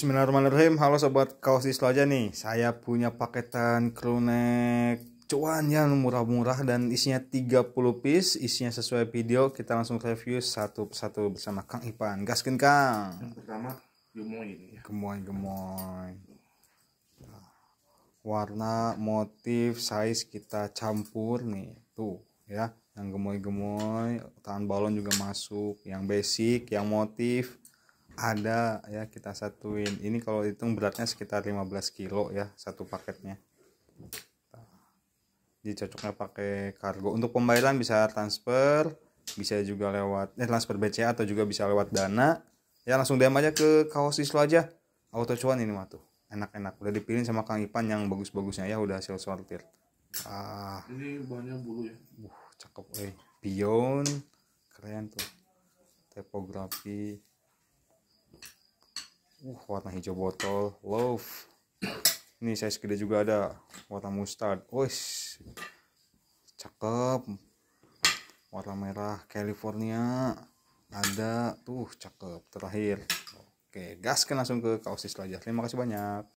Bismillahirrahmanirrahim. Halo sobat kaos di aja nih. Saya punya paketan crewneck cuan yang murah-murah dan isinya 30 piece, isinya sesuai video. Kita langsung review satu persatu bersama Kang Ipan. Gaskin Kang. Yang pertama gemoy ini. Ya. Gemoy gemoy. Warna, motif, size kita campur nih. Tuh, ya. Yang gemoy-gemoy, tahan balon juga masuk, yang basic, yang motif, ada ya kita satuin ini kalau hitung beratnya sekitar 15 kilo ya satu paketnya jadi cocoknya pakai kargo untuk pembayaran bisa transfer bisa juga lewat eh, transfer BCA atau juga bisa lewat dana ya langsung DM aja ke kaos siswa aja auto cuan ini mah tuh enak-enak udah dipilih sama Kang Ipan yang bagus-bagusnya ya udah hasil sortir ah ini banyak bulu ya uh cakep eh pion keren tuh tipografi uh, warna hijau botol love ini saya gede juga ada warna mustard wes cakep warna merah California ada tuh cakep terakhir oke kan langsung ke kaosis jelajah terima kasih banyak